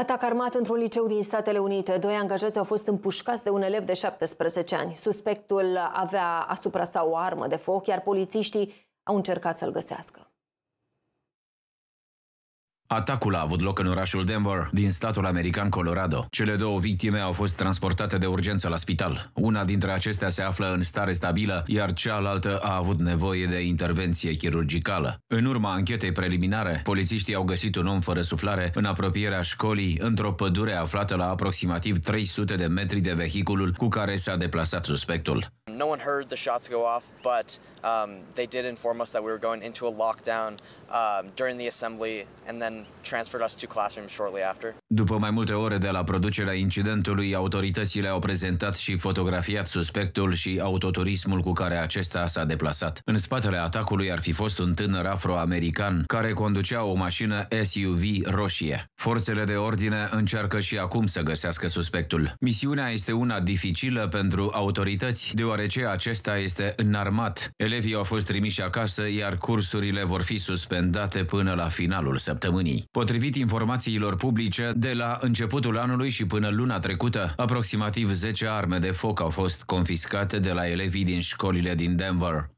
Atac armat într-un liceu din Statele Unite. Doi angajați au fost împușcați de un elev de 17 ani. Suspectul avea asupra sa o armă de foc, iar polițiștii au încercat să-l găsească. Atacul a avut loc în orașul Denver, din statul american Colorado. Cele două victime au fost transportate de urgență la spital. Una dintre acestea se află în stare stabilă, iar cealaltă a avut nevoie de intervenție chirurgicală. În urma anchetei preliminare, polițiștii au găsit un om fără suflare în apropierea școlii, într-o pădure aflată la aproximativ 300 de metri de vehiculul cu care s-a deplasat suspectul. no one heard the shots go off, but um, they did inform us that we were going into a lockdown um, during the assembly and then transferred us to classrooms shortly after. După mai multe ore de la producerea incidentului, autoritățile au prezentat și fotografiat suspectul și autoturismul cu care acesta s-a deplasat. În spatele atacului ar fi fost un tânăr afroamerican care conducea o mașină SUV roșie. Forțele de ordine încearcă și acum să găsească suspectul. Misiunea este una dificilă pentru autorități, deoarece acesta este înarmat. Elevii au fost trimiși acasă, iar cursurile vor fi suspendate până la finalul săptămânii. Potrivit informațiilor publice, de la începutul anului și până luna trecută, aproximativ 10 arme de foc au fost confiscate de la elevii din școlile din Denver.